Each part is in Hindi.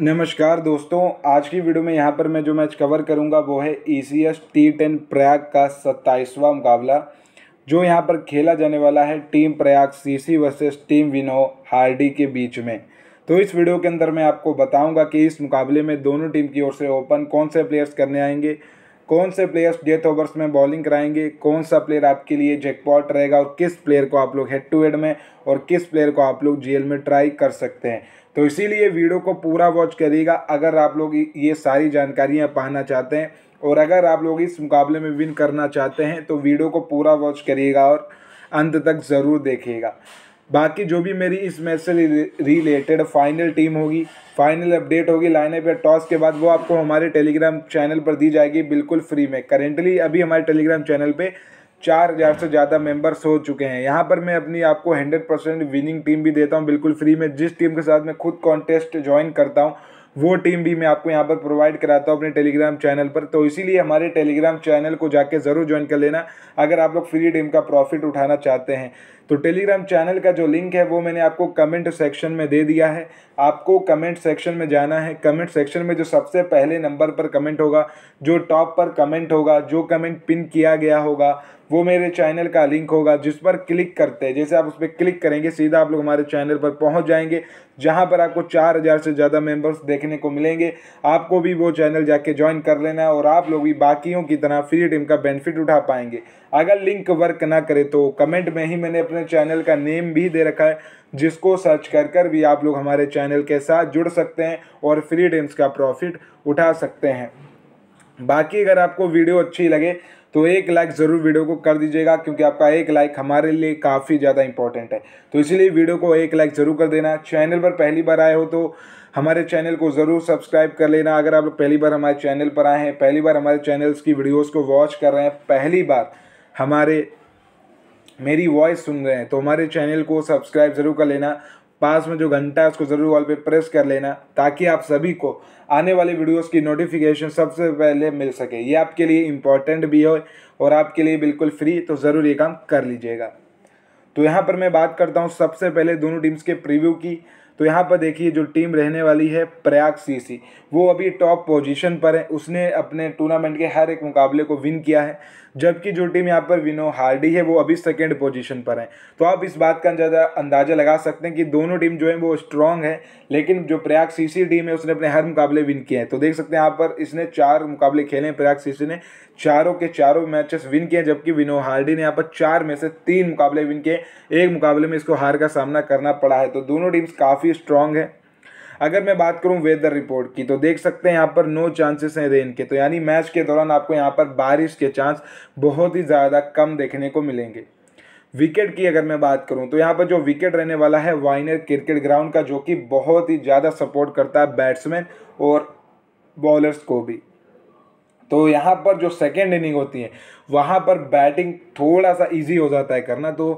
नमस्कार दोस्तों आज की वीडियो में यहाँ पर मैं जो मैच कवर करूँगा वो है E C S T ten Prague का सत्ताईसवां मुकाबला जो यहाँ पर खेला जाने वाला है team Prague C C versus team Vinohrady के बीच में तो इस वीडियो के अंदर मैं आपको बताऊँगा कि इस मुकाबले में दोनों टीम की ओर से ओपन कौन से प्लेयर्स करने आएंगे कौन से प्लेयर्स डेथ ओवर्स में बॉलिंग कराएंगे कौन सा प्लेयर आपके लिए जैकपॉट रहेगा और किस प्लेयर को आप लोग हेड टू हेड में और किस प्लेयर को आप लोग जेल में ट्राई कर सकते हैं तो इसीलिए वीडियो को पूरा वॉच करिएगा अगर आप लोग ये सारी जानकारियाँ पाना चाहते हैं और अगर आप लोग इस मुकाबले में विन करना चाहते हैं तो वीडियो को पूरा वॉच करिएगा और अंत तक ज़रूर देखिएगा बाकी जो भी मेरी इस मैच से रिलेटेड फाइनल टीम होगी फाइनल अपडेट होगी लाइने पर टॉस के बाद वो आपको हमारे टेलीग्राम चैनल पर दी जाएगी बिल्कुल फ्री में करेंटली अभी हमारे टेलीग्राम चैनल पे चार हज़ार से ज़्यादा मेंबर्स हो चुके हैं यहाँ पर मैं अपनी आपको हंड्रेड परसेंट विनिंग टीम भी देता हूँ बिल्कुल फ्री में जिस टीम के साथ मैं खुद कॉन्टेस्ट ज्वाइन करता हूँ वो टीम भी मैं आपको यहाँ पर प्रोवाइड कराता हूँ अपने टेलीग्राम चैनल पर तो इसीलिए हमारे टेलीग्राम चैनल को जाके ज़रूर ज्वाइन कर लेना अगर आप लोग फ्री टीम का प्रॉफिट उठाना चाहते हैं तो टेलीग्राम चैनल का जो लिंक है वो मैंने आपको कमेंट सेक्शन में दे दिया है आपको कमेंट सेक्शन में जाना है कमेंट सेक्शन में जो सबसे पहले नंबर पर कमेंट होगा जो टॉप पर कमेंट होगा जो कमेंट पिन किया गया होगा वो मेरे चैनल का लिंक होगा जिस पर क्लिक करते हैं जैसे आप उस पर क्लिक करेंगे सीधा आप लोग हमारे चैनल पर पहुंच जाएंगे जहां पर आपको चार हज़ार से ज़्यादा मेंबर्स देखने को मिलेंगे आपको भी वो चैनल जाके ज्वाइन कर लेना है और आप लोग भी बाकियों की तरह फ्री टीम का बेनिफिट उठा पाएंगे अगर लिंक वर्क ना करे तो कमेंट में ही मैंने अपने चैनल का नेम भी दे रखा है जिसको सर्च कर कर भी आप लोग हमारे चैनल के साथ जुड़ सकते हैं और फ्री डेम्स का प्रॉफिट उठा सकते हैं बाकी अगर आपको वीडियो अच्छी लगे तो एक लाइक ज़रूर वीडियो को कर दीजिएगा क्योंकि आपका एक लाइक हमारे लिए काफ़ी ज़्यादा इंपॉर्टेंट है तो इसलिए वीडियो को एक लाइक ज़रूर कर देना चैनल पर पहली बार आए हो तो हमारे चैनल को ज़रूर सब्सक्राइब कर लेना अगर आप पहली बार हमारे चैनल पर आए हैं पहली बार हमारे चैनल्स की वीडियोज़ को वॉच कर रहे हैं पहली बार हमारे मेरी वॉइस सुन रहे हैं तो हमारे चैनल को सब्सक्राइब ज़रूर कर लेना पास में जो घंटा है उसको ज़रूर वॉल पे प्रेस कर लेना ताकि आप सभी को आने वाले वीडियोस की नोटिफिकेशन सबसे पहले मिल सके ये आपके लिए इम्पॉर्टेंट भी हो और आपके लिए बिल्कुल फ्री तो ज़रूर ये काम कर लीजिएगा तो यहाँ पर मैं बात करता हूँ सबसे पहले दोनों टीम्स के प्रीव्यू की तो यहाँ पर देखिए जो टीम रहने वाली है प्रयाग सीसी वो अभी टॉप पोजीशन पर है उसने अपने टूर्नामेंट के हर एक मुकाबले को विन किया है जबकि जो टीम यहाँ पर विनो हार्डी है वो अभी सेकेंड पोजीशन पर है तो आप इस बात का ज़्यादा अंदाज़ा लगा सकते हैं कि दोनों टीम जो है वो स्ट्रांग है लेकिन जो प्रयाग सीसी टीम है उसने अपने हर मुकाबले विन किए हैं तो देख सकते हैं यहाँ पर इसने चार मुकाबले खेले हैं प्रयाग सीसी ने चारों के चारों मैचेस विन किए जबकि विनो हार्डी ने यहाँ पर चार में से तीन मुकाबले विन किए एक मुकाबले में इसको हार का सामना करना पड़ा है तो दोनों टीम्स काफ़ी स्ट्रांग है अगर मैं बात करूं वेदर रिपोर्ट की तो देख सकते हैं यहाँ पर नो चांसेस हैं रेन के तो यानी मैच के दौरान आपको यहाँ पर बारिश के चांस बहुत ही ज़्यादा कम देखने को मिलेंगे विकेट की अगर मैं बात करूं तो यहाँ पर जो विकेट रहने वाला है वाइनर क्रिकेट ग्राउंड का जो कि बहुत ही ज़्यादा सपोर्ट करता है बैट्समैन और बॉलर्स को भी तो यहाँ पर जो सेकेंड इनिंग होती है वहाँ पर बैटिंग थोड़ा सा ईजी हो जाता है करना तो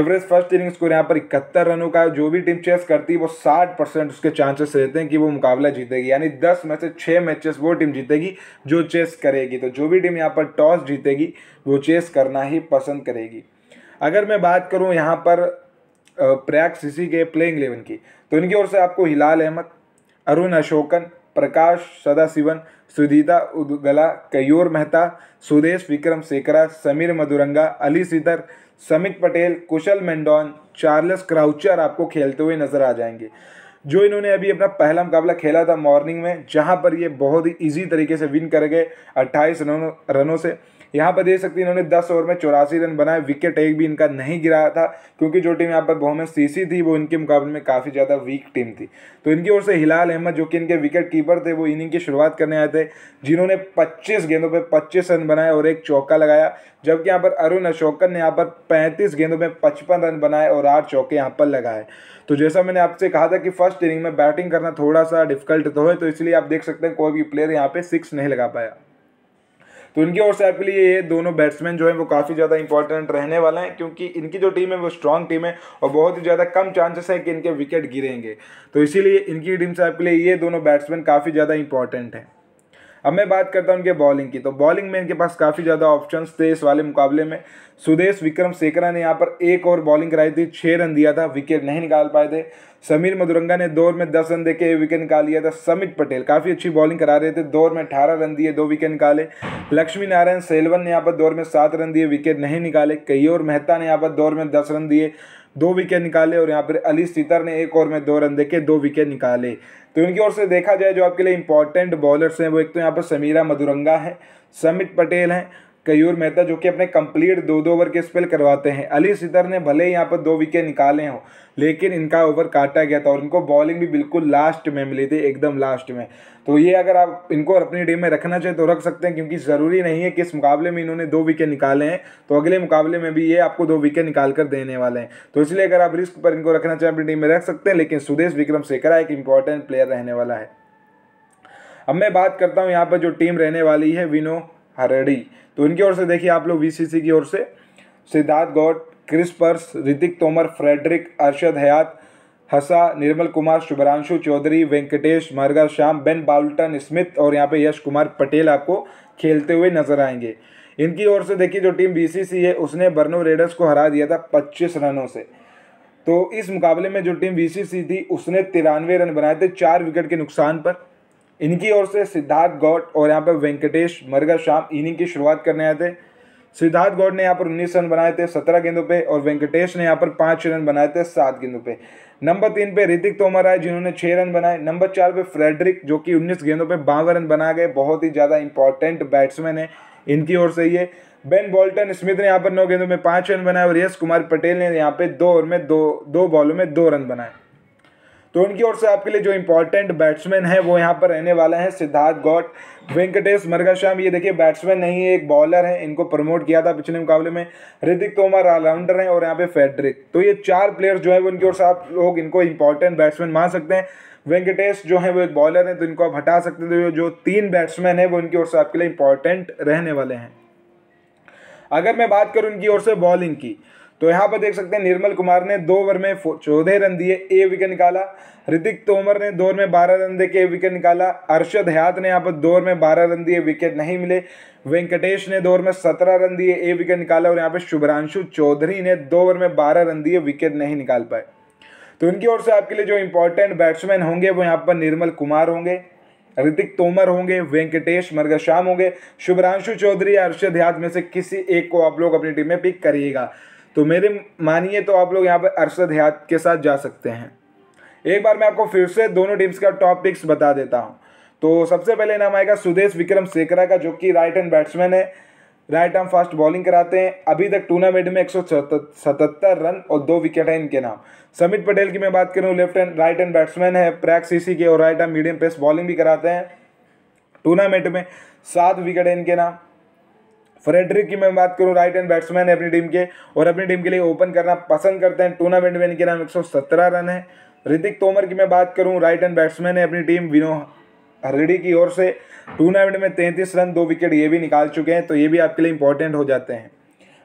एवरेज फर्स्ट इनिंग स्कोर यहाँ पर इकहत्तर रनों का जो भी टीम चेस करती है वो साठ परसेंट उसके चांसेस रहते हैं कि वो मुकाबला जीतेगी यानी दस में से छः मैचेस वो टीम जीतेगी जो चेस करेगी तो जो भी टीम यहाँ पर टॉस जीतेगी वो चेस करना ही पसंद करेगी अगर मैं बात करूँ यहाँ पर प्रयाग सीसी के प्लेइंग इलेवन की तो इनकी ओर से आपको हिलाल अहमद अरुण अशोकन प्रकाश सदाशिवन सुधीता उदगला कयूर मेहता सुदेश विक्रम सेकरा समीर मधुरंगा अली सीधर समित पटेल कुशल मेंडॉन चार्लस क्राउचर आपको खेलते हुए नजर आ जाएंगे जो इन्होंने अभी अपना पहला मुकाबला खेला था मॉर्निंग में जहां पर ये बहुत ही ईजी तरीके से विन कर गए 28 रनों रनों से यहाँ पर देख सकते हैं इन्होंने दस ओवर में चौरासी रन बनाए विकेट एक भी इनका नहीं गिराया था क्योंकि जो टीम यहाँ पर बहुमत सीसी थी वो इनके मुकाबले में काफ़ी ज़्यादा वीक टीम थी तो इनकी ओर से हिलाल अहमद जो कि इनके विकेट कीपर थे वो इनिंग की शुरुआत करने आए थे जिन्होंने पच्चीस गेंदों पर पच्चीस रन बनाए और एक चौका लगाया जबकि यहाँ पर अरुण अशोकन ने यहाँ पर पैंतीस गेंदों में पचपन रन बनाए और आठ चौके यहाँ पर लगाए तो जैसा मैंने आपसे कहा था कि फर्स्ट इनिंग में बैटिंग करना थोड़ा सा डिफिकल्ट तो है तो इसलिए आप देख सकते हैं कोई भी प्लेयर यहाँ पे सिक्स नहीं लगा पाया तो इनकी ओर से आपके लिए ये दोनों बैट्समैन जो है वो काफ़ी ज़्यादा इंपॉर्टेंट रहने वाले हैं क्योंकि इनकी जो टीम है वो स्ट्रॉन्ग टीम है और बहुत ही ज़्यादा कम चांसेस है कि इनके विकेट गिरेंगे तो इसीलिए इनकी टीम से आपके लिए ये दोनों बैट्समैन काफ़ी ज़्यादा इंपॉर्टेंट हैं अब मैं बात करता हूँ उनके बॉलिंग की तो बॉलिंग में इनके पास काफ़ी ज़्यादा ऑप्शन थे इस वाले मुकाबले में सुदेश विक्रम सेकरा ने यहाँ पर एक ओवर बॉलिंग कराई थी छः रन दिया था विकेट नहीं निकाल पाए थे समीर मधुरंगा ने दौर में दस रन देके विकेट निकाल लिया था समित पटेल काफ़ी अच्छी बॉलिंग करा रहे थे दौर में अठारह रन दिए दो विकेट निकाले लक्ष्मी नारायण सेलवन ने यहाँ पर दौर में सात रन दिए विकेट नहीं निकाले कई और मेहता ने यहाँ पर दौर में दस रन दिए दो विकेट निकाले और यहाँ पर अली सीतर ने एक ओवर में दो रन देके दो विकेट निकाले तो इनकी ओर से देखा जाए जो आपके लिए इंपॉर्टेंट बॉलर्स हैं वो एक तो यहाँ पर समीरा मधुरंगा है समित पटेल हैं कयूर मेहता जो कि अपने कंप्लीट दो दो ओवर के स्पेल करवाते हैं अली सिदर ने भले ही यहाँ पर दो विकेट निकाले हों लेकिन इनका ओवर काटा गया था और इनको बॉलिंग भी बिल्कुल लास्ट में मिली थी एकदम लास्ट में तो ये अगर आप इनको अपनी टीम में रखना चाहें तो रख सकते हैं क्योंकि ज़रूरी नहीं है कि इस मुकाबले में इन्होंने दो विकेट निकाले हैं तो अगले मुकाबले में भी ये आपको दो विकेट निकाल कर देने वाले हैं तो इसलिए अगर आप रिस्क पर इनको रखना चाहें अपनी टीम में रख सकते हैं लेकिन सुदेश विक्रम सेकरा एक इंपॉर्टेंट प्लेयर रहने वाला है अब मैं बात करता हूँ यहाँ पर जो टीम रहने वाली है विनो हरेडी तो इनकी ओर से देखिए आप लोग वीसीसी की ओर से सिद्धार्थ गौट क्रिस पर्स ऋतिक तोमर फ्रेडरिक अरशद हयात हसा निर्मल कुमार शुभरांशु चौधरी वेंकटेश मरगा श्याम बेन बाल्टन स्मिथ और यहाँ पे यश कुमार पटेल आपको खेलते हुए नजर आएंगे इनकी ओर से देखिए जो टीम बीसीसी है उसने बर्नो रेडर्स को हरा दिया था पच्चीस रनों से तो इस मुकाबले में जो टीम बीसीसी थी उसने तिरानवे रन बनाए थे चार विकेट के नुकसान पर इनकी ओर से सिद्धार्थ गौड़ और यहाँ पर वेंकटेश मरगर शाम इन्हीं की शुरुआत करने आए थे सिद्धार्थ गौड़ ने यहाँ पर उन्नीस रन बनाए थे सत्रह गेंदों पे और वेंकटेश ने यहाँ पर पाँच रन बनाए थे सात गेंदों पे नंबर तीन पे ऋतिक तोमर आए जिन्होंने छः रन बनाए नंबर चार पे फ्रेडरिक जो कि उन्नीस गेंदों पे बावन रन बना गए बहुत ही ज़्यादा इंपॉर्टेंट बैट्समैन है इनकी ओर से ये बेन बॉल्टन स्मिथ ने यहाँ पर नौ गेंदों में पाँच रन बनाए और यश कुमार पटेल ने यहाँ पे दो ओवर में दो दो बॉलों में दो रन बनाए तो उनकी ओर से आपके लिए जो इंपॉर्टेंट बैट्समैन है वो यहाँ पर रहने वाला है सिद्धार्थ गौट वेंकटेश मरगाश्याम ये देखिए बैट्समैन नहीं है एक बॉलर है इनको प्रमोट किया था पिछले मुकाबले में ऋतिक तोमर ऑलराउंडर हैं और यहाँ पे फेडरिक तो ये चार प्लेयर्स जो है वो उनकी ओर से आप लोग इनको इंपॉर्टेंट बैट्समैन मान सकते हैं वेंकटेश जो है वो एक बॉलर है तो इनको आप हटा सकते हैं तो जो तीन बैट्समैन है वो उनकी ओर से आपके लिए इंपॉर्टेंट रहने वाले हैं अगर मैं बात करूँ उनकी ओर से बॉलिंग की तो यहाँ पर देख सकते हैं निर्मल कुमार ने दो ओवर में चौदह रन दिए ए विकेट निकाला ऋतिक तोमर ने दो ओवर में बारह रन दे के विकेट निकाला अरशद हयात ने यहाँ पर दो ओवर में बारह रन दिए विकेट नहीं मिले वेंकटेश ने दो ओवर में सत्रह रन दिए ए विकेट निकाला और यहाँ पर शुभ्रांशु चौधरी ने दो ओवर में बारह रन दिए विकेट नहीं निकाल पाए तो इनकी ओर से आपके लिए जो इंपॉर्टेंट बैट्समैन होंगे वो यहाँ पर निर्मल कुमार होंगे ऋतिक तोमर होंगे वेंकटेश मरगश्याम होंगे शुभ्रांशु चौधरी या अर्षद हयात में से किसी एक को आप लोग अपनी टीम में पिक करिएगा तो मेरे मानिए तो आप लोग यहाँ पर अरशद हयात के साथ जा सकते हैं एक बार मैं आपको फिर से दोनों टीम्स का टॉप पिक्स बता देता हूँ तो सबसे पहले नाम आएगा सुदेश विक्रम सेकरा का जो कि राइट हैंड बैट्समैन है राइट आर्म फास्ट बॉलिंग कराते हैं अभी तक टूर्नामेंट में एक रन और दो विकेट हैं इनके नाम समित पटेल की मैं बात करूँ left hand right hand batsman है प्रैक सीसी के और right arm medium pace bowling भी कराते हैं टूर्नामेंट में सात विकेट हैं इनके नाम फ्रेडरिक की मैं बात करूँ राइट एंड बैट्समैन है अपनी टीम के और अपनी टीम के लिए ओपन करना पसंद करते हैं टूर्नामेंट में इनके नाम एक रन है ऋतिक तोमर की मैं बात करूँ राइट एंड बैट्समैन है अपनी टीम विनो हरड़ी की ओर से टूर्नामेंट में तैंतीस रन दो विकेट ये भी निकाल चुके हैं तो ये भी आपके लिए इंपॉर्टेंट हो जाते हैं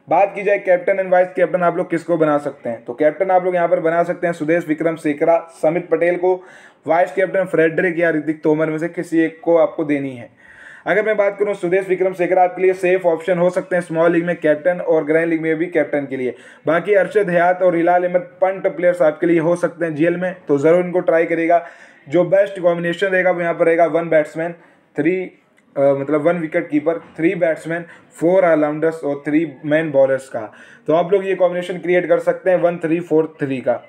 बात की जाए कैप्टन एंड वाइस कैप्टन आप लोग किसको बना सकते हैं तो कैप्टन आप लोग यहाँ पर बना सकते हैं सुदेश विक्रम सेकरा समित पटेल को वाइस कैप्टन फ्रेडरिक या ऋतिक तोमर में से किसी एक को आपको देनी है अगर मैं बात करूँ सुदेश विक्रम शेखर आपके लिए सेफ ऑप्शन हो सकते हैं स्मॉल लीग में कैप्टन और ग्रैंड लीग में भी कैप्टन के लिए बाकी अर्शद हयात और हिलाल अहमद पंट प्लेयर्स आपके लिए हो सकते हैं जीएल में तो ज़रूर इनको ट्राई करेगा जो बेस्ट कॉम्बिनेशन रहेगा वो यहाँ पर रहेगा वन बैट्समैन थ्री आ, मतलब one wicket keeper three batsman four all rounders और थ्री मैन बॉलर्स का तो आप लोग ये कॉम्बिनेशन क्रिएट कर सकते हैं वन थ्री फोर थ्री का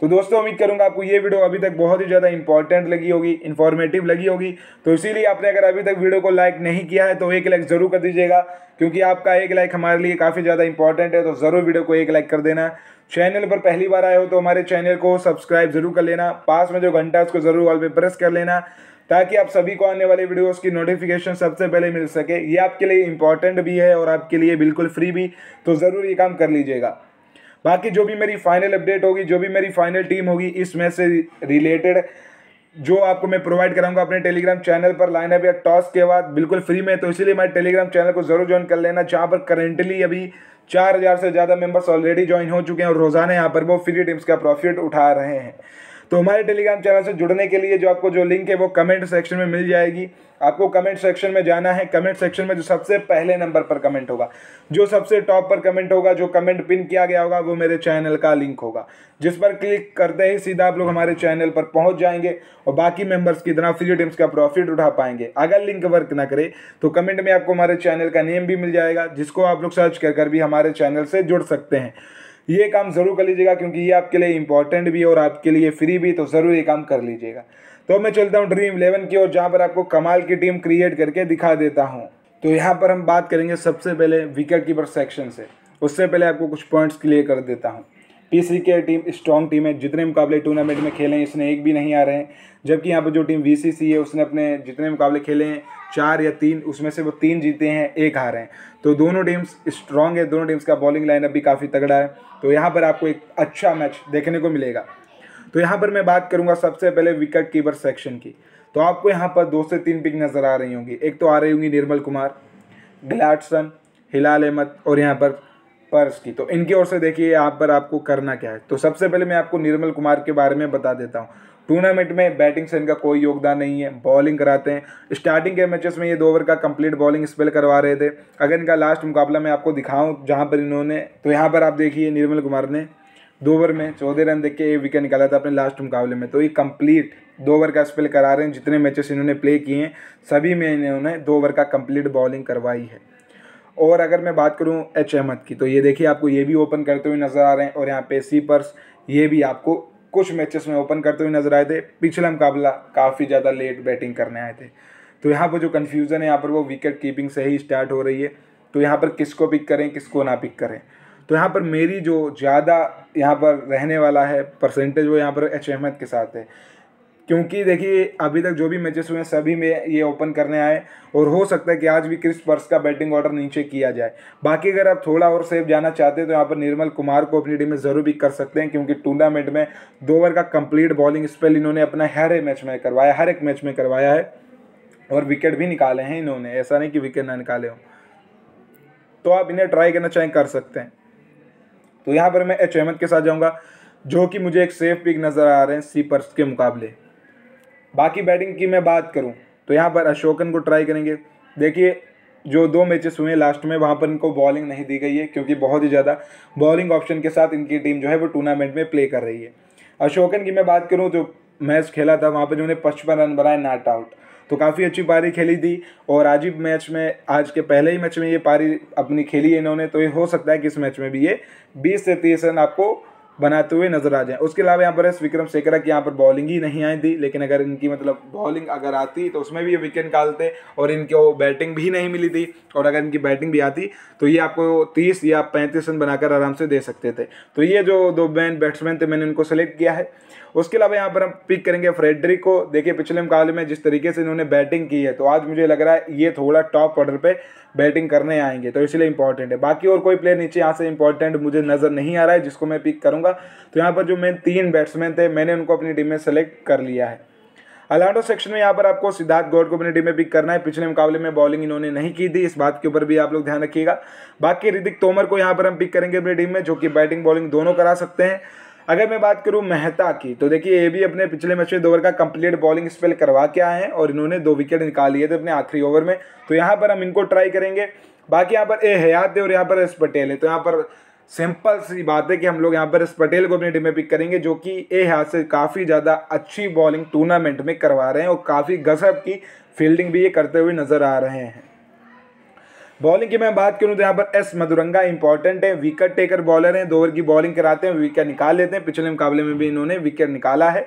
तो दोस्तों उम्मीद करूंगा आपको ये वीडियो अभी तक बहुत ही ज़्यादा इंपॉर्टेंट लगी होगी इन्फॉर्मेटिव लगी होगी तो इसीलिए आपने अगर अभी तक वीडियो को लाइक नहीं किया है तो एक लाइक ज़रूर कर दीजिएगा क्योंकि आपका एक लाइक हमारे लिए काफ़ी ज़्यादा इंपॉर्टेंट है तो ज़रूर वीडियो को एक लाइक कर देना चैनल पर पहली बार आए हो तो हमारे चैनल को सब्सक्राइब जरूर कर लेना पास में जो घंटा उसको ज़रूर ऑल पे प्रेस कर लेना ताकि आप सभी को आने वाले वीडियोस की नोटिफिकेशन सबसे पहले मिल सके ये आपके लिए इंपॉर्टेंट भी है और आपके लिए बिल्कुल फ्री भी तो ज़रूर ये काम कर लीजिएगा बाकी जो भी मेरी फाइनल अपडेट होगी जो भी मेरी फाइनल टीम होगी इस मैच से रिलेटेड जो आपको मैं प्रोवाइड कराऊंगा अपने टेलीग्राम चैनल पर लाइन अप या टॉस के बाद बिल्कुल फ्री में तो इसीलिए मैं टेलीग्राम चैनल को जरूर ज्वाइन कर लेना जहाँ पर करेंटली अभी चार हज़ार से ज़्यादा मेंबर्स ऑलरेडी ज्वाइन हो चुके हैं और रोज़ाना यहाँ पर वो फ्री टीम्स का प्रॉफिट उठा रहे हैं तो हमारे टेलीग्राम चैनल से जुड़ने के लिए जो आपको जो लिंक है वो कमेंट सेक्शन में मिल जाएगी आपको कमेंट सेक्शन में जाना है कमेंट सेक्शन में जो सबसे पहले नंबर पर कमेंट होगा जो सबसे टॉप पर कमेंट होगा जो कमेंट पिन किया गया होगा वो मेरे चैनल का लिंक होगा जिस पर क्लिक करते ही सीधा आप लोग हमारे चैनल पर पहुंच जाएंगे और बाकी मेंबर्स की तरह फ्री टीम्स का प्रॉफिट उठा पाएंगे अगर लिंक वर्क ना करे तो कमेंट में आपको हमारे चैनल का नेम भी मिल जाएगा जिसको आप लोग सर्च कर भी हमारे चैनल से जुड़ सकते हैं ये काम ज़रूर कर लीजिएगा क्योंकि ये आपके लिए इंपॉर्टेंट भी है और आपके लिए फ्री भी तो ज़रूर ये काम कर लीजिएगा तो मैं चलता हूँ ड्रीम इलेवन की और जहाँ पर आपको कमाल की टीम क्रिएट करके दिखा देता हूँ तो यहाँ पर हम बात करेंगे सबसे पहले विकेट कीपर सेक्शन से उससे पहले आपको कुछ पॉइंट्स क्लियर कर देता हूँ पी के टीम स्ट्रॉन्ग टीम है जितने मुकाबले टूर्नामेंट में खेले हैं इसने एक भी नहीं आ रहे हैं जबकि यहाँ पर जो टीम वी है उसने अपने जितने मुकाबले खेले हैं चार या तीन उसमें से वो तीन जीते हैं एक हारे हैं तो दोनों टीम्स स्ट्रांग है दोनों टीम्स का बॉलिंग लाइनअप भी काफ़ी तगड़ा है तो यहाँ पर आपको एक अच्छा मैच देखने को मिलेगा तो यहाँ पर मैं बात करूँगा सबसे पहले विकेट कीपर सेक्शन की तो आपको यहाँ पर दो से तीन पिक नज़र आ रही होंगी एक तो आ रही होंगी निर्मल कुमार ग्लाडसन हिलाल अहमद और यहाँ पर पर्स की तो इनकी ओर से देखिए यहाँ पर आपको करना क्या है तो सबसे पहले मैं आपको निर्मल कुमार के बारे में बता देता हूँ टूर्नामेंट में बैटिंग से इनका कोई योगदान नहीं है बॉलिंग कराते हैं स्टार्टिंग के मैचेस में ये दो ओवर का कंप्लीट बॉलिंग स्पेल करवा रहे थे अगर इनका लास्ट मुकाबला मैं आपको दिखाऊं जहां पर इन्होंने तो यहाँ पर आप देखिए निर्मल कुमार ने दो ओवर में चौदह रन देख के एक विकेट निकाला था अपने लास्ट मुकाबले में तो ये कंप्लीट दो ओवर का स्पेल करा रहे हैं जितने मैचेस इन्होंने प्ले किए हैं सभी में इन्होंने दो ओवर का कम्प्लीट बॉलिंग करवाई है और अगर मैं बात करूँ एच अहमद की तो ये देखिए आपको ये भी ओपन करते हुए नज़र आ रहे हैं और यहाँ पे सीपर्स ये भी आपको कुछ मैचेस में ओपन करते हुए नजर आए थे पिछला मुकाबला काफ़ी ज़्यादा लेट बैटिंग करने आए थे तो यहाँ पर जो कन्फ्यूज़न है यहाँ पर वो विकेट कीपिंग से ही स्टार्ट हो रही है तो यहाँ पर किसको पिक करें किसको ना पिक करें तो यहाँ पर मेरी जो ज़्यादा यहाँ पर रहने वाला है परसेंटेज वो यहाँ पर एच अहमद के साथ है क्योंकि देखिए अभी तक जो भी मैचेस हुए हैं सभी में ये ओपन करने आए और हो सकता है कि आज भी क्रिस पर्स का बैटिंग ऑर्डर नीचे किया जाए बाकी अगर आप थोड़ा और सेफ जाना चाहते हैं तो यहाँ पर निर्मल कुमार को अपनी टीम में ज़रूर भी कर सकते हैं क्योंकि टूर्नामेंट में दो ओवर का कंप्लीट बॉलिंग स्पेल इन्होंने अपना हर एक मैच में करवाया हर एक मैच में करवाया है और विकेट भी निकाले हैं इन्होंने ऐसा नहीं कि विकेट ना निकाले हों तो आप इन्हें ट्राई करना चाहें कर सकते हैं तो यहाँ पर मैं एच अहमद के साथ जाऊँगा जो कि मुझे एक सेफ पिक नज़र आ रहे हैं सी पर्स के मुकाबले बाकी बैटिंग की मैं बात करूँ तो यहाँ पर अशोकन को ट्राई करेंगे देखिए जो दो मैचेस हुए लास्ट में वहाँ पर इनको बॉलिंग नहीं दी गई है क्योंकि बहुत ही ज़्यादा बॉलिंग ऑप्शन के साथ इनकी टीम जो है वो टूर्नामेंट में प्ले कर रही है अशोकन की मैं बात करूँ जो मैच खेला था वहाँ पर जिन्होंने पचपन रन बनाए नॉट आउट तो काफ़ी अच्छी पारी खेली थी और आज ही मैच में आज के पहले ही मैच में ये पारी अपनी खेली है इन्होंने तो ये हो सकता है कि इस मैच में भी ये बीस से तीस रन आपको बनाते हुए नजर आ जाए उसके अलावा यहाँ पर एस विक्रम सेकरा की यहाँ पर बॉलिंग ही नहीं आई थी लेकिन अगर इनकी मतलब बॉलिंग अगर आती तो उसमें भी ये विकेट निकालते और इनको बैटिंग भी नहीं मिली थी और अगर इनकी बैटिंग भी आती तो ये आपको तीस या पैंतीस रन बनाकर आराम से दे सकते थे तो ये जो दो बैन बैट्समैन थे मैंने इनको सेलेक्ट किया है उसके अलावा यहाँ पर हम पिक करेंगे फ्रेडरिक को देखिए पिछले मुकाबले में जिस तरीके से इन्होंने बैटिंग की है तो आज मुझे लग रहा है ये थोड़ा टॉप ऑर्डर पर बैटिंग करने आएंगे तो इसलिए इंपॉर्टेंट है बाकी और कोई प्लेयर नीचे यहाँ से इंपॉर्टेंट मुझे नज़र नहीं आ रहा है जिसको मैं पिक करूँगा तो यहाँ पर जो मेन तीन बैट्समैन थे मैंने उनको अपनी टीम में सेलेक्ट कर लिया है अलाडो सेक्शन में यहाँ पर आपको सिद्धार्थ गौड़ को अपनी टीम में पिक करना है पिछले मुकाबले में बॉलिंग इन्होंने नहीं की थी इस बात के ऊपर भी आप लोग ध्यान रखिएगा बाकी ऋतिक तोमर को यहाँ पर हम पिक करेंगे अपनी टीम में जो कि बैटिंग बॉलिंग दोनों करा सकते हैं अगर मैं बात करूं मेहता की तो देखिए ये भी अपने पिछले मैच में दो ओवर का कंप्लीट बॉलिंग स्पेल करवा के आए हैं और इन्होंने दो विकेट निकाल लिए थे अपने आखिरी ओवर में तो यहाँ पर हम इनको ट्राई करेंगे बाकी यहाँ पर ए हयात है और यहाँ पर एस पटेल है तो यहाँ पर सिंपल सी बात है कि हम लोग यहाँ पर एस पटेल को अपनी टीम में पिक करेंगे जो कि ए हयात से काफ़ी ज़्यादा अच्छी बॉलिंग टूर्नामेंट में करवा रहे हैं और काफ़ी गजब की फील्डिंग भी ये करते हुए नज़र आ रहे हैं बॉलिंग की मैं बात करूं तो यहाँ पर एस मधुरंगा इंपॉर्टेंट है विकेट टेकर बॉलर हैं दो ओवर की बॉलिंग कराते हैं विकेट निकाल लेते हैं पिछले मुकाबले में भी इन्होंने विकेट निकाला है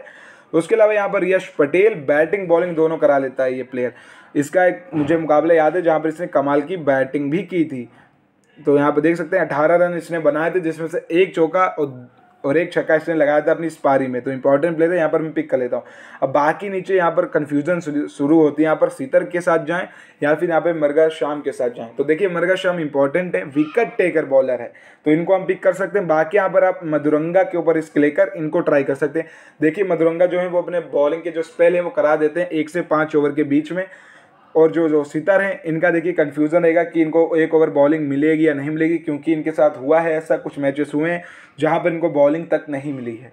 उसके अलावा यहाँ पर यश पटेल बैटिंग बॉलिंग दोनों करा लेता है ये प्लेयर इसका एक मुझे मुकाबला याद है जहाँ पर इसने कमाल की बैटिंग भी की थी तो यहाँ पर देख सकते हैं अठारह रन इसने बनाए थे जिसमें से एक चौका और और एक छक्का इसने लगाया था अपनी स्पारी में तो इंपॉर्टेंट प्लेयर है यहाँ पर मैं पिक कर लेता हूँ अब बाकी नीचे यहाँ पर कन्फ्यूजन शुरू होती है यहाँ पर सीतर के साथ जाएँ या फिर यहाँ पर मरगा शाम के साथ जाएँ तो देखिए मरगा शाम इंपॉर्टेंट है विकेट टेकर बॉलर है तो इनको हम पिक कर सकते हैं बाकी यहाँ पर आप मधुरंगा के ऊपर इसक लेकर इनको ट्राई कर सकते हैं देखिए मधुरंगा जो है वो अपने बॉलिंग के जो स्पेल है वो करा देते हैं एक से पाँच ओवर के बीच में और जो जो सितर हैं इनका देखिए कन्फ्यूज़न रहेगा कि इनको एक ओवर बॉलिंग मिलेगी या नहीं मिलेगी क्योंकि इनके साथ हुआ है ऐसा कुछ मैचेस हुए हैं जहाँ पर इनको बॉलिंग तक नहीं मिली है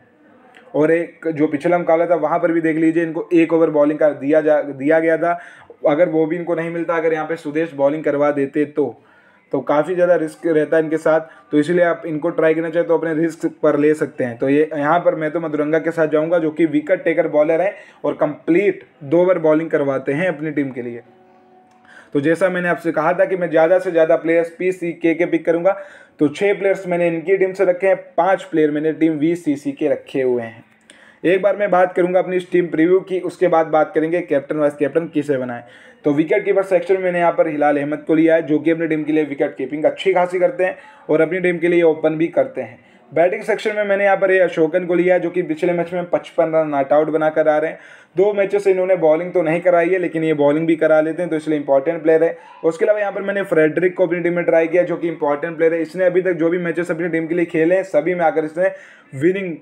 और एक जो पिछला मुकाबला था वहाँ पर भी देख लीजिए इनको एक ओवर बॉलिंग का दिया जा दिया गया था अगर वो भी इनको नहीं मिलता अगर यहाँ पर सुदेश बॉलिंग करवा देते तो तो काफ़ी ज़्यादा रिस्क रहता है इनके साथ तो इसलिए आप इनको ट्राई करना चाहें तो अपने रिस्क पर ले सकते हैं तो ये यहाँ पर मैं तो मधुरंगा के साथ जाऊँगा जो कि विकेट टेकर बॉलर हैं और कंप्लीट दो ओवर बॉलिंग करवाते हैं अपनी टीम के लिए तो जैसा मैंने आपसे कहा था कि मैं ज़्यादा से ज़्यादा प्लेयर्स पी सी के के पिक करूँगा तो छः प्लेयर्स मैंने इनकी टीम से रखे हैं पाँच प्लेयर मैंने टीम वी सी सी के रखे हुए हैं एक बार मैं बात करूंगा अपनी इस टीम प्रीव्यू की उसके बाद बात करेंगे कैप्टन वाइस कैप्टन किसे बनाए तो विकेट कीपर सेक्शन में मैंने यहाँ पर हिलाल अहमद को लिया है जो कि अपनी टीम के लिए विकेट कीपिंग अच्छी खासी करते हैं और अपनी टीम के लिए ओपन भी करते हैं बैटिंग सेक्शन में मैंने यहाँ पर ये अशोकन को लिया है जो कि पिछले मैच में पचपन रन नॉट आउट बनाकर आ रहे हैं दो मैचों से इन्होंने बॉलिंग तो नहीं कराई है लेकिन ये बॉलिंग भी करा लेते हैं तो इसलिए इंपॉर्टेंट प्लेयर है उसके अलावा यहाँ पर मैंने फ्रेडरिक को अपनी टीम में ट्राई किया जो कि इंपॉर्टेंट प्लेयर है इसने अभी तक जो भी मैचेस अपनी टीम के लिए खेले हैं सभी में आकर इसने विनिंग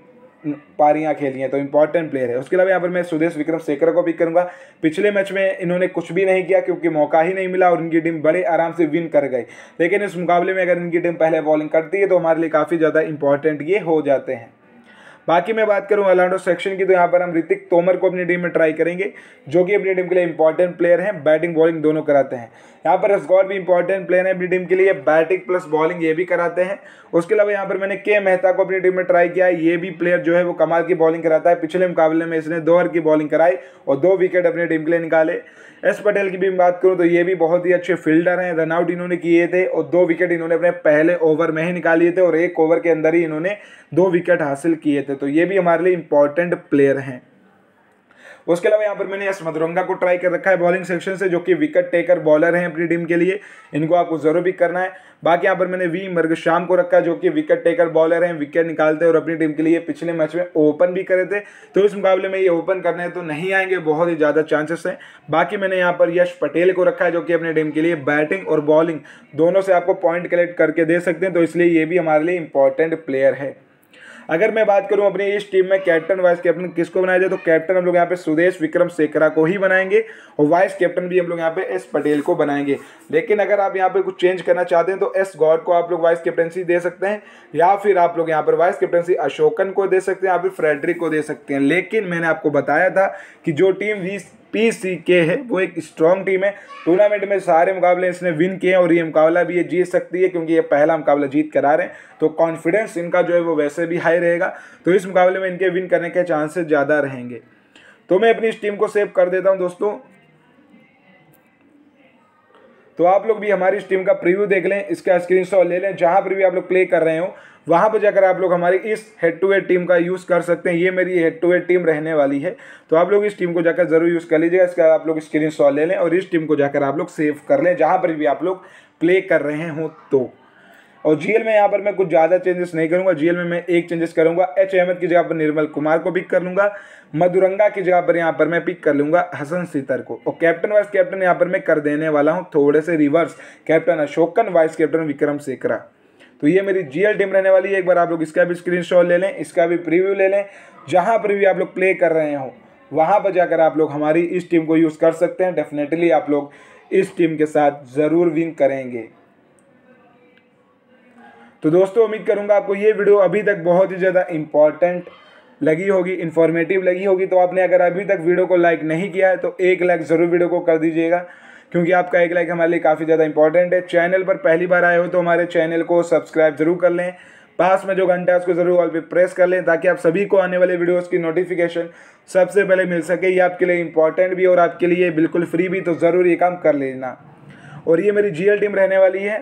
पारियां खेली हैं तो इंपॉर्टेंट प्लेयर है उसके अलावा यहाँ पर मैं सुदेश विक्रम सेकर को पिक करूंगा पिछले मैच में इन्होंने कुछ भी नहीं किया क्योंकि मौका ही नहीं मिला और इनकी टीम बड़े आराम से विन कर गई लेकिन इस मुकाबले में अगर इनकी टीम पहले बॉलिंग करती है तो हमारे लिए काफ़ी ज़्यादा इंपॉर्टेंट ये हो जाते हैं बाकी मैं बात करूँ ऑलराउंडर सेक्शन की तो यहाँ पर हम ऋतिक तोमर को अपनी टीम में ट्राई करेंगे जो कि अपनी टीम के लिए इंपॉर्टेंट प्लेयर हैं बैटिंग बॉलिंग दोनों कराते हैं यहाँ पर रसगौर भी इंपॉर्टेंट प्लेयर है अपनी टीम के लिए बैटिंग प्लस बॉलिंग ये भी कराते हैं उसके अलावा यहाँ पर मैंने के मेहता को अपनी टीम में ट्राई किया ये भी प्लेयर जो है वो कमाल की बॉलिंग कराता है पिछले मुकाबले में इसने दो ओवर की बॉलिंग कराई और दो विकेट अपनी टीम के लिए निकाले एस पटेल की भी बात करूँ तो ये भी बहुत ही अच्छे फील्डर हैं रनआउट इन्होंने किए थे और दो विकेट इन्होंने अपने पहले ओवर में ही निकालिए थे और एक ओवर के अंदर ही इन्होंने दो विकेट हासिल किए थे थे तो ये भी हमारे लिए इंपॉर्टेंट प्लेयर हैं उसके अलावा यहाँ पर मैंने यश मधुरंगा को ट्राई कर रखा है बॉलिंग सेक्शन से जो कि विकेट टेकर बॉलर हैं अपनी टीम के लिए इनको आपको जरूर भी करना है बाकी यहाँ पर मैंने वी मर्ग शाम को रखा है जो कि विकेट टेकर बॉलर हैं विकेट निकालते हैं और अपनी टीम के लिए पिछले मैच में ओपन भी करे थे तो इस मुकाबले में ये ओपन करने तो नहीं आएंगे बहुत ही ज़्यादा चांसेस हैं बाकी मैंने यहाँ पर यश पटेल को रखा है जो कि अपनी टीम के लिए बैटिंग और बॉलिंग दोनों से आपको पॉइंट कलेक्ट करके दे सकते हैं तो इसलिए ये भी हमारे लिए इंपॉर्टेंट प्लेयर है अगर मैं बात करूं अपनी इस टीम में कैप्टन वाइस कैप्टन किसको बनाया जाए तो कैप्टन हम लोग यहाँ पे सुदेश विक्रम सेकरा को ही बनाएंगे और वाइस कैप्टन भी हम लोग यहाँ पे एस पटेल को बनाएंगे लेकिन अगर आप यहाँ पे कुछ चेंज करना चाहते हैं तो एस गौड को आप लोग वाइस कैप्टनसी दे सकते हैं या फिर आप लोग यहाँ पर वाइस कैप्टनसी अशोकन को दे सकते हैं या फिर फ्रेडरिक को दे सकते हैं लेकिन मैंने आपको बताया था कि जो टीम इस पीसीके है वो एक स्ट्रॉन्ग टीम है टूर्नामेंट में सारे मुकाबले इसने विन किए हैं और ये मुकाबला भी ये जीत सकती है क्योंकि ये पहला मुकाबला जीत करा रहे हैं तो कॉन्फिडेंस इनका जो है वो वैसे भी हाई रहेगा तो इस मुकाबले में इनके विन करने के चांसेस ज़्यादा रहेंगे तो मैं अपनी इस टीम को सेव कर देता हूँ दोस्तों तो आप लोग भी हमारी इस टीम का प्रीव्यू देख लें इसका शॉट ले लें जहाँ पर भी आप लोग प्ले कर रहे हो वहाँ पर जाकर आप लोग हमारी इस हेड टू हेड टीम का यूज़ कर सकते हैं ये मेरी हेड टू हेड टीम रहने वाली है तो आप लोग इस टीम को जाकर ज़रूर यूज़ कर लीजिएगा इसका आप लोग स्क्रीन ले लें और इस टीम को जाकर आप लोग सेव कर लें जहाँ पर भी आप लोग प्ले कर रहे हों तो और जीएल में यहाँ पर मैं कुछ ज़्यादा चेंजेस नहीं करूँगा जीएल में मैं एक चेंजेस करूँगा एच अहमद की जगह पर निर्मल कुमार को पिक कर लूँगा मधुरंगा की जगह पर यहाँ पर मैं पिक कर लूँगा हसन सीतर को और कैप्टन वाइस कैप्टन यहाँ पर मैं कर देने वाला हूँ थोड़े से reverse captain Ashokan vice captain Vikram Sekara तो ये मेरी जीएल टीम रहने वाली है एक बार आप लोग इसका भी स्क्रीन ले लें इसका भी प्रिव्यू ले लें जहाँ पर भी आप लोग प्ले कर रहे हो वहाँ पर जाकर आप लोग हमारी इस टीम को यूज़ कर सकते हैं डेफिनेटली आप लोग इस टीम के साथ ज़रूर विन करेंगे तो दोस्तों उम्मीद करूँगा आपको ये वीडियो अभी तक बहुत ही ज़्यादा इंपॉर्टेंट लगी होगी इन्फॉर्मेटिव लगी होगी तो आपने अगर अभी तक वीडियो को लाइक नहीं किया है तो एक लाइक ज़रूर वीडियो को कर दीजिएगा क्योंकि आपका एक लाइक हमारे लिए काफ़ी ज़्यादा इंपॉर्टेंट है चैनल पर पहली बार आए हो तो हमारे चैनल को सब्सक्राइब जरूर कर लें पास में जो घंटा है उसको ज़रूर ऑल पे प्रेस कर लें ताकि आप सभी को आने वाले वीडियोस की नोटिफिकेशन सबसे पहले मिल सके ये आपके लिए इंपॉर्टेंट भी और आपके लिए बिल्कुल फ्री भी तो ज़रूर ये काम कर लेना और ये मेरी जी टीम रहने वाली है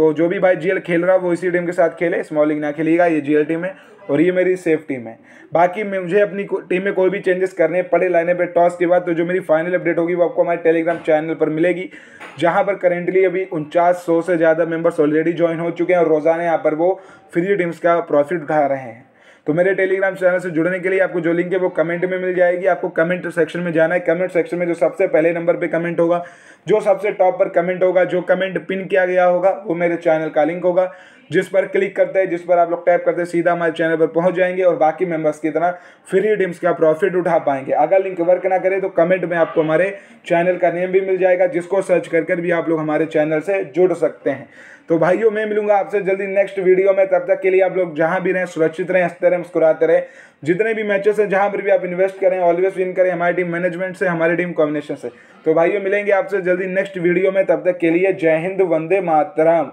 तो जो भी भाई जीएल खेल रहा है वो इसी टीम के साथ खेले स्मॉलिंग ना खेलेगा ये जीएल टीम है और ये मेरी सेफ टीम है बाकी मुझे अपनी टीम में कोई भी चेंजेस करने पड़े लाइने पर टॉस के बाद तो जो मेरी फाइनल अपडेट होगी वो आपको हमारे टेलीग्राम चैनल पर मिलेगी जहाँ पर करेंटली अभी उनचास सौ से ज़्यादा मेंबर्स ऑलरेडी ज्वाइन हो चुके हैं और रोज़ाना यहाँ पर वो फ्री टीम्स का प्रॉफिट उठा रहे हैं तो मेरे टेलीग्राम चैनल से जुड़ने के लिए आपको जो लिंक है वो कमेंट में मिल जाएगी आपको कमेंट सेक्शन में जाना है कमेंट सेक्शन में जो सबसे पहले नंबर पर कमेंट होगा जो सबसे टॉप पर कमेंट होगा जो कमेंट पिन किया गया होगा वो मेरे चैनल का लिंक होगा जिस पर क्लिक करते हैं जिस पर आप लोग टैप करते हैं सीधा हमारे चैनल पर पहुंच जाएंगे और बाकी मेंबर्स की तरह फ्री डिम्स का प्रॉफिट उठा पाएंगे अगर लिंक वर्क ना करे तो कमेंट में आपको हमारे चैनल का नेम भी मिल जाएगा जिसको सर्च कर भी आप लोग हमारे चैनल से जुड़ सकते हैं तो भाइयों मैं मिलूंगा आपसे जल्दी नेक्स्ट वीडियो में तब तक के लिए आप लोग जहां भी रहें सुरक्षित रहें हंसते रहें मुस्कुराते रहें जितने भी मैचेस हैं जहां पर भी आप इन्वेस्ट करें ऑलवेज विन करें हमारी टीम मैनेजमेंट से हमारी टीम कॉम्बिनेशन से तो भाइयों मिलेंगे आपसे जल्दी नेक्स्ट वीडियो में तब तक के लिए जय हिंद वंदे मातराम